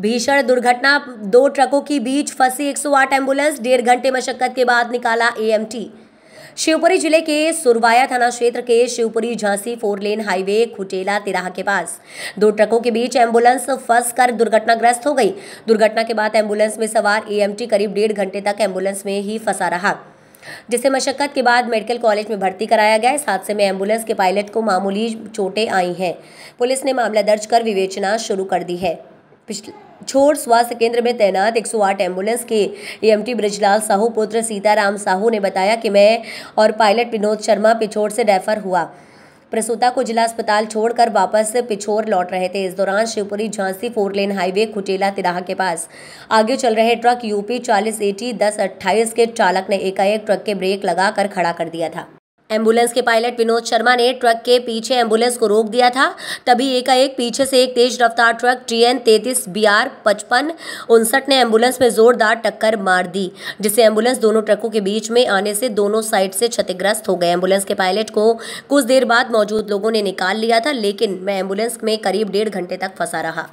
भीषण दुर्घटना दो ट्रकों के बीच फंसी 108 सौ एम्बुलेंस डेढ़ घंटे मशक्कत के बाद निकाला एएमटी शिवपुरी जिले के सुरवाया थाना क्षेत्र के Shivpuri Jhansi four lane highway Khutela तिराह के पास दो ट्रकों के बीच एम्बुलेंस फंस कर दुर्घटनाग्रस्त हो गई दुर्घटना के बाद एम्बुलेंस में सवार एएमटी करीब डेढ़ घंटे तक एम्बुलेंस में ही फंसा रहा जिसे मशक्कत के बाद मेडिकल कॉलेज में भर्ती कराया गया इस हादसे में एम्बुलेंस के पायलट को मामूली चोटें आई हैं पुलिस ने मामला दर्ज कर विवेचना शुरू कर दी है छोड़ स्वास्थ्य केंद्र में तैनात 108 एम्बुलेंस के एएमटी ब्रजलाल साहू पुत्र सीताराम साहू ने बताया कि मैं और पायलट विनोद शर्मा पिछोड़ से रेफर हुआ प्रसूता को जिला अस्पताल छोड़कर वापस पिछोर लौट रहे थे इस दौरान Shivpuri Jhansi four lane highway Khutela तिराह के पास आगे चल रहे ट्रक यूपी चालीस एटी दस अट्ठाईस के चालक ने एकाएक ट्रक के ब्रेक लगाकर खड़ा कर दिया था एम्बुलेंस के पायलट विनोद शर्मा ने ट्रक के पीछे एम्बुलेंस को रोक दिया था तभी एकाएक पीछे से एक तेज रफ्तार ट्रक टी एन तैतीस बी आर पचपन उनसठ ने एम्बुलेंस में जोरदार टक्कर मार दी जिससे एम्बुलेंस दोनों ट्रकों के बीच में आने से दोनों साइड से क्षतिग्रस्त हो गए एम्बुलेंस के पायलट को कुछ देर बाद मौजूद लोगों ने निकाल लिया था लेकिन मैं एम्बुलेंस में करीब डेढ़ घंटे तक फंसा रहा